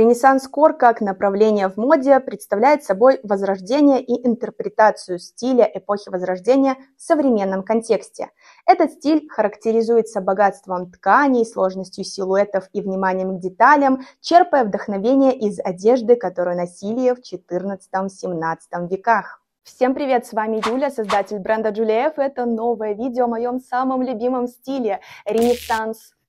Ренессанс-кор как направление в моде представляет собой возрождение и интерпретацию стиля эпохи Возрождения в современном контексте. Этот стиль характеризуется богатством тканей, сложностью силуэтов и вниманием к деталям, черпая вдохновение из одежды, которую носили в XIV-XVII веках. Всем привет, с вами Юля, создатель бренда Джулиев. Это новое видео о моем самом любимом стиле –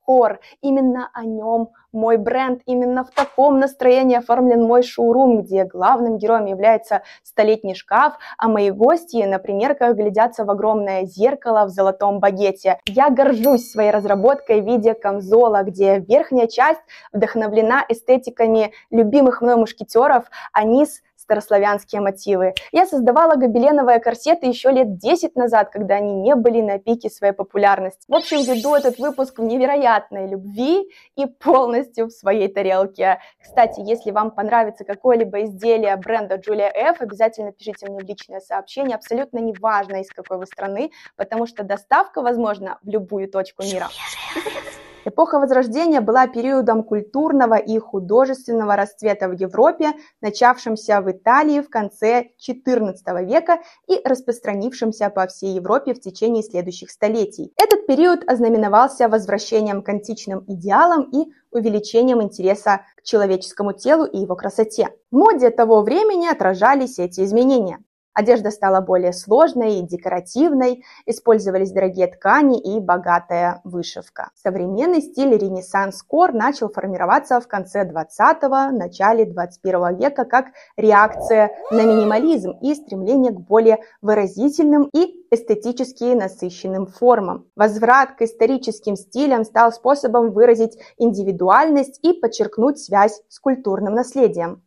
кор Именно о нем мой бренд, именно в таком настроении оформлен мой шоурум, где главным героем является столетний шкаф, а мои гости на примерках глядятся в огромное зеркало в золотом багете. Я горжусь своей разработкой в виде камзола, где верхняя часть вдохновлена эстетиками любимых мной мушкетеров, а низ – старославянские мотивы. Я создавала гобеленовые корсеты еще лет 10 назад, когда они не были на пике своей популярности. В общем, веду этот выпуск в невероятной любви и полностью в своей тарелке. Кстати, если вам понравится какое-либо изделие бренда Julia F, обязательно пишите мне в личное сообщение, абсолютно неважно, из какой вы страны, потому что доставка возможна в любую точку мира. Julia Эпоха Возрождения была периодом культурного и художественного расцвета в Европе, начавшимся в Италии в конце XIV века и распространившимся по всей Европе в течение следующих столетий. Этот период ознаменовался возвращением к античным идеалам и увеличением интереса к человеческому телу и его красоте. В моде того времени отражались эти изменения. Одежда стала более сложной и декоративной, использовались дорогие ткани и богатая вышивка. Современный стиль ренессанс-кор начал формироваться в конце 20-го, начале 21 века как реакция на минимализм и стремление к более выразительным и эстетически насыщенным формам. Возврат к историческим стилям стал способом выразить индивидуальность и подчеркнуть связь с культурным наследием.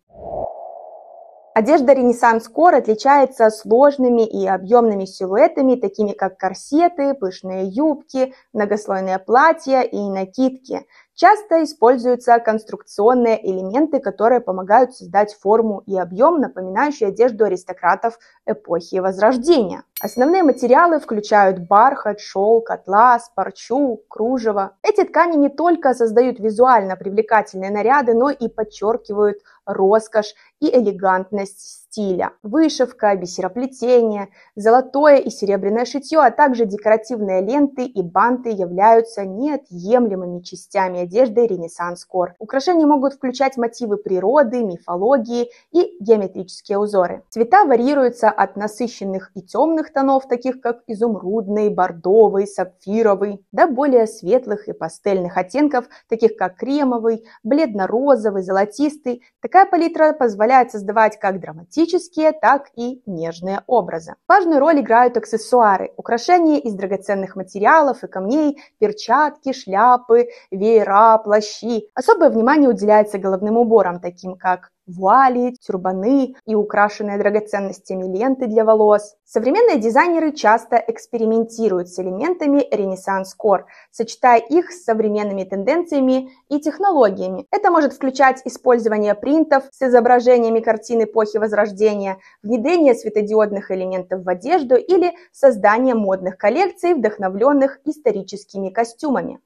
Одежда «Ренессанс Кор» отличается сложными и объемными силуэтами, такими как корсеты, пышные юбки, многослойные платья и накидки. Часто используются конструкционные элементы, которые помогают создать форму и объем, напоминающие одежду аристократов эпохи Возрождения. Основные материалы включают бархат, шелк, атлас, парчу, кружево. Эти ткани не только создают визуально привлекательные наряды, но и подчеркивают роскошь и элегантность стиля. Вышивка, бисероплетение, золотое и серебряное шитье, а также декоративные ленты и банты являются неотъемлемыми частями одежды ренессанс-кор. Украшения могут включать мотивы природы, мифологии и геометрические узоры. Цвета варьируются от насыщенных и темных тонов, таких как изумрудный, бордовый, сапфировый, до более светлых и пастельных оттенков, таких как кремовый, бледно-розовый, золотистый. Такая палитра позволяет создавать как драматичные физические, так и нежные образы. Важную роль играют аксессуары, украшения из драгоценных материалов и камней, перчатки, шляпы, веера, плащи. Особое внимание уделяется головным уборам, таким как вуали, тюрбаны и украшенные драгоценностями ленты для волос. Современные дизайнеры часто экспериментируют с элементами ренессанс-кор, сочетая их с современными тенденциями и технологиями. Это может включать использование принтов с изображениями картин эпохи Возрождения, внедрение светодиодных элементов в одежду или создание модных коллекций, вдохновленных историческими костюмами.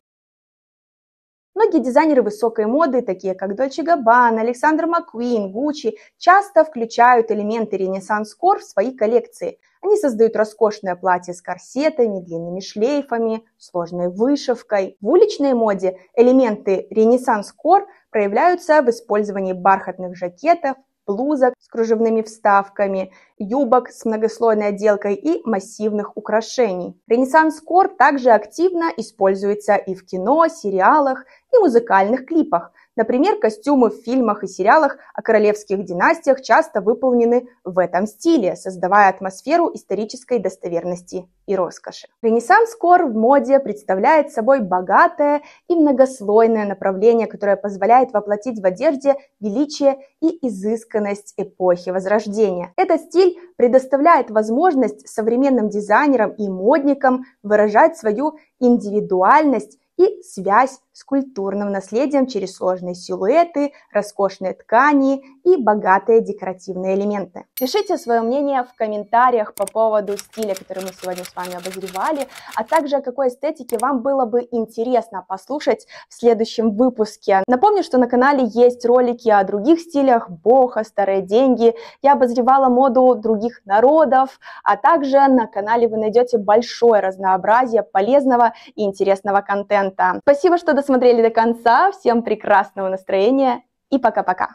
Многие дизайнеры высокой моды, такие как Дольче Габбан, Александр Маквин, Гуччи, часто включают элементы ренессанс-кор в свои коллекции. Они создают роскошное платье с корсетами, длинными шлейфами, сложной вышивкой. В уличной моде элементы ренессанс-кор проявляются в использовании бархатных жакетов, блузок с кружевными вставками, юбок с многослойной отделкой и массивных украшений. Ренессанс-кор также активно используется и в кино, сериалах и музыкальных клипах – Например, костюмы в фильмах и сериалах о королевских династиях часто выполнены в этом стиле, создавая атмосферу исторической достоверности и роскоши. Ренессанс кор в моде представляет собой богатое и многослойное направление, которое позволяет воплотить в одежде величие и изысканность эпохи Возрождения. Этот стиль предоставляет возможность современным дизайнерам и модникам выражать свою индивидуальность и связь с культурным наследием через сложные силуэты, роскошные ткани и богатые декоративные элементы. Пишите свое мнение в комментариях по поводу стиля, который мы сегодня с вами обозревали, а также о какой эстетике вам было бы интересно послушать в следующем выпуске. Напомню, что на канале есть ролики о других стилях, боха, старые деньги. Я обозревала моду других народов, а также на канале вы найдете большое разнообразие полезного и интересного контента. Спасибо, что досмотрели досмотрели до конца. Всем прекрасного настроения и пока-пока.